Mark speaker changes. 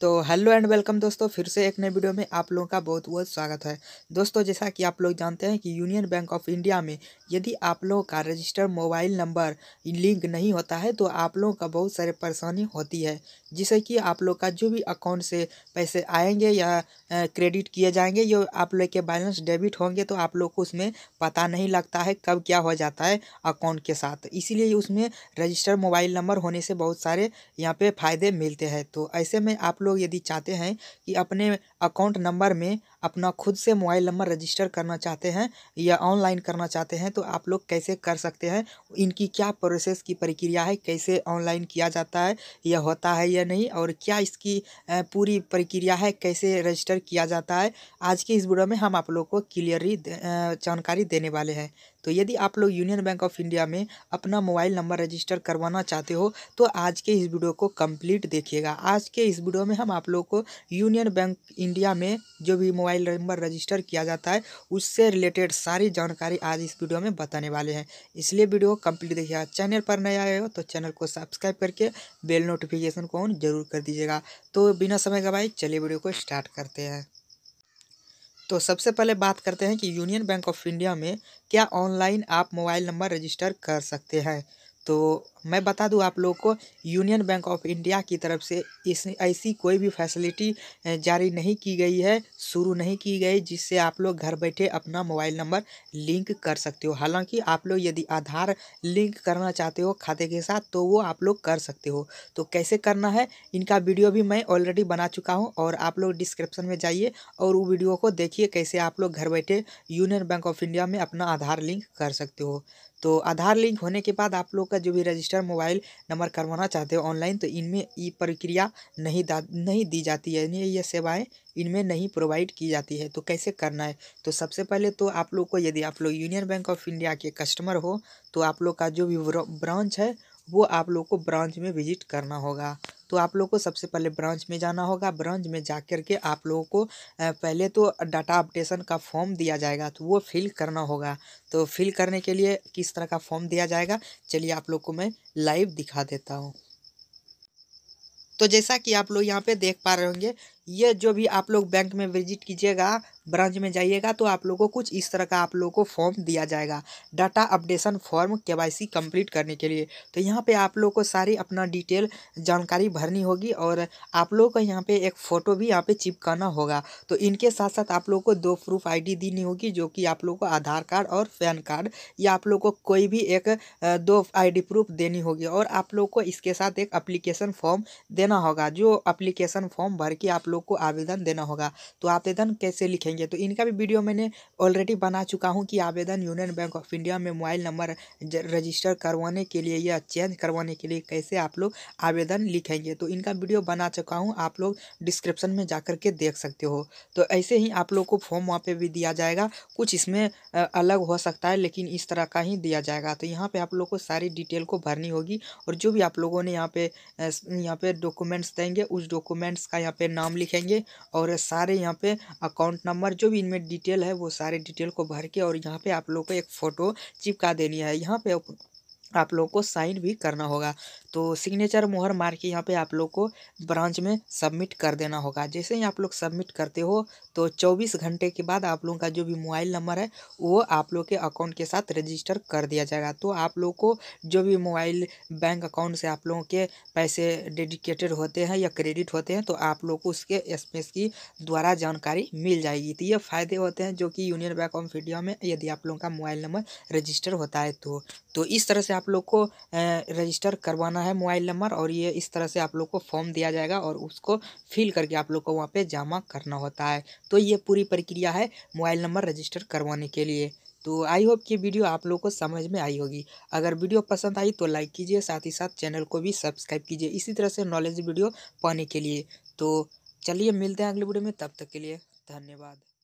Speaker 1: तो hello and welcome दोस्तों फिर से एक नए वीडियो में आप लोगों का बहुत बहुत स्वागत है दोस्तों जैसा कि आप लोग जानते हैं कि यूनियन बैंक ऑफ इंडिया में यदि आप लोगों का रजिस्टर मोबाइल नंबर लिंक नहीं होता है तो आप लोगों का बहुत सारे परेशानी होती है जिससे कि आप लोग का जो भी अकाउंट से पैसे आएंगे या क्रेडिट किए जाएंगे या आप लोग के बैलेंस डेबिट होंगे तो आप लोग को उसमें पता नहीं लगता है कब क्या हो जाता है अकाउंट के साथ इसीलिए उसमें रजिस्टर मोबाइल नंबर होने से बहुत सारे यहाँ पर फ़ायदे मिलते हैं तो ऐसे में आप लोग यदि चाहते हैं कि अपने अकाउंट नंबर में अपना खुद से मोबाइल नंबर रजिस्टर करना चाहते हैं या ऑनलाइन करना चाहते हैं तो आप लोग कैसे कर सकते हैं इनकी क्या प्रोसेस की प्रक्रिया है कैसे ऑनलाइन किया जाता है या होता है या नहीं और क्या इसकी पूरी प्रक्रिया है कैसे रजिस्टर किया जाता है आज के इस वीडियो में हम आप लोग को क्लियरली जानकारी देने वाले हैं तो यदि आप लोग यूनियन बैंक ऑफ इंडिया में अपना मोबाइल नंबर रजिस्टर करवाना चाहते हो तो आज के इस वीडियो को कम्प्लीट देखिएगा आज के इस वीडियो में हम आप लोग को यूनियन बैंक इंडिया में जो भी मोबाइल नंबर रजिस्टर किया जाता है उससे रिलेटेड सारी जानकारी आज इस वीडियो में बताने वाले हैं इसलिए वीडियो कंप्लीट देखिएगा चैनल पर नए आए हो तो चैनल को सब्सक्राइब करके बेल नोटिफिकेशन को ऑन जरूर कर दीजिएगा तो बिना समय गवाए चलिए वीडियो को स्टार्ट करते हैं तो सबसे पहले बात करते हैं कि यूनियन बैंक ऑफ इंडिया में क्या ऑनलाइन आप मोबाइल नंबर रजिस्टर कर सकते हैं तो मैं बता दूं आप लोग को यूनियन बैंक ऑफ इंडिया की तरफ से इस ऐसी कोई भी फैसिलिटी जारी नहीं की गई है शुरू नहीं की गई जिससे आप लोग घर बैठे अपना मोबाइल नंबर लिंक कर सकते हो हालांकि आप लोग यदि आधार लिंक करना चाहते हो खाते के साथ तो वो आप लोग कर सकते हो तो कैसे करना है इनका वीडियो भी मैं ऑलरेडी बना चुका हूँ और आप लोग डिस्क्रिप्सन में जाइए और वो वीडियो को देखिए कैसे आप लोग घर बैठे यूनियन बैंक ऑफ इंडिया में अपना आधार लिंक कर सकते हो तो आधार लिंक होने के बाद आप लोग का जो भी रजिस्टर रजिस्टर मोबाइल नंबर करवाना चाहते हो ऑनलाइन तो इनमें ई प्रक्रिया नहीं दा नहीं दी जाती है यानी ये सेवाएं इनमें नहीं प्रोवाइड की जाती है तो कैसे करना है तो सबसे पहले तो आप लोग को यदि आप लोग यूनियन बैंक ऑफ इंडिया के कस्टमर हो तो आप लोग का जो भी ब्रांच है वो आप लोग को ब्रांच में विजिट करना होगा तो आप लोग को सबसे पहले ब्रांच में जाना होगा ब्रांच में जा कर के आप लोगों को पहले तो डाटा अपडेशन का फॉर्म दिया जाएगा तो वो फिल करना होगा तो फिल करने के लिए किस तरह का फॉर्म दिया जाएगा चलिए आप लोग को मैं लाइव दिखा देता हूँ तो जैसा कि आप लोग यहाँ पे देख पा रहे होंगे ये जो भी आप लोग बैंक में विजिट कीजिएगा ब्रांच में जाइएगा तो आप लोगों को कुछ इस तरह का आप लोगों को फॉर्म दिया जाएगा data updation form KYC complete करने के लिए तो यहाँ पे आप लोगों को सारी अपना डिटेल जानकारी भरनी होगी और आप लोगों को यहाँ पे एक फ़ोटो भी यहाँ पे चिपकाना होगा तो इनके साथ साथ आप लोग को दो प्रूफ आई देनी होगी जो कि आप लोग को आधार कार्ड और पैन कार्ड या आप लोग को कोई भी एक दो आई प्रूफ देनी होगी और आप लोग को इसके साथ एक अप्लीकेशन फॉर्म देना होगा जो अप्लीकेशन फॉर्म भर के आप लोग लोग को आवेदन देना होगा तो आवेदन कैसे लिखेंगे तो इनका भी वीडियो मैंने ऑलरेडी बना चुका हूँ कि आवेदन यूनियन बैंक ऑफ इंडिया में मोबाइल नंबर रजिस्टर करवाने के लिए या चेंज करवाने के लिए कैसे आप लोग आवेदन लिखेंगे तो इनका वीडियो बना चुका हूँ आप लोग डिस्क्रिप्शन में जा के देख सकते हो तो ऐसे ही आप लोग को फॉर्म वहाँ पर भी दिया जाएगा कुछ इसमें अलग हो सकता है लेकिन इस तरह का ही दिया जाएगा तो यहाँ पर आप लोग को सारी डिटेल को भरनी होगी और जो भी आप लोगों ने यहाँ पे यहाँ पे डॉक्यूमेंट्स देंगे उस डॉक्यूमेंट्स का यहाँ पे नाम लिख लिखेंगे और सारे यहाँ पे अकाउंट नंबर जो भी इनमें डिटेल है वो सारे डिटेल को भर के और यहाँ पे आप लोग को एक फ़ोटो चिपका देनी है यहाँ पे आप लोग को साइन भी करना होगा तो सिग्नेचर मोहर मार के यहाँ पे आप लोग को ब्रांच में सबमिट कर देना होगा जैसे ही आप लोग सबमिट करते हो तो 24 घंटे के बाद आप लोगों का जो भी मोबाइल नंबर है वो आप लोग के अकाउंट के साथ रजिस्टर कर दिया जाएगा तो आप लोग को जो भी मोबाइल बैंक अकाउंट से आप लोगों के पैसे डेडिकेटेड होते हैं या क्रेडिट होते हैं तो आप लोग को उसके एस की द्वारा जानकारी मिल जाएगी तो ये फ़ायदे होते हैं जो कि यूनियन बैंक ऑफ इंडिया में यदि आप लोगों का मोबाइल नंबर रजिस्टर होता है तो, तो इस तरह से आप लोग को रजिस्टर करवाना है मोबाइल नंबर और ये इस तरह से आप लोग को फॉर्म दिया जाएगा और उसको फिल करके आप लोग को वहाँ पे जमा करना होता है तो ये पूरी प्रक्रिया है मोबाइल नंबर रजिस्टर करवाने के लिए तो आई होप कि वीडियो आप लोग को समझ में आई होगी अगर वीडियो पसंद आई तो लाइक कीजिए साथ ही साथ चैनल को भी सब्सक्राइब कीजिए इसी तरह से नॉलेज वीडियो पाने के लिए तो चलिए मिलते हैं अगले वीडियो में तब तक के लिए धन्यवाद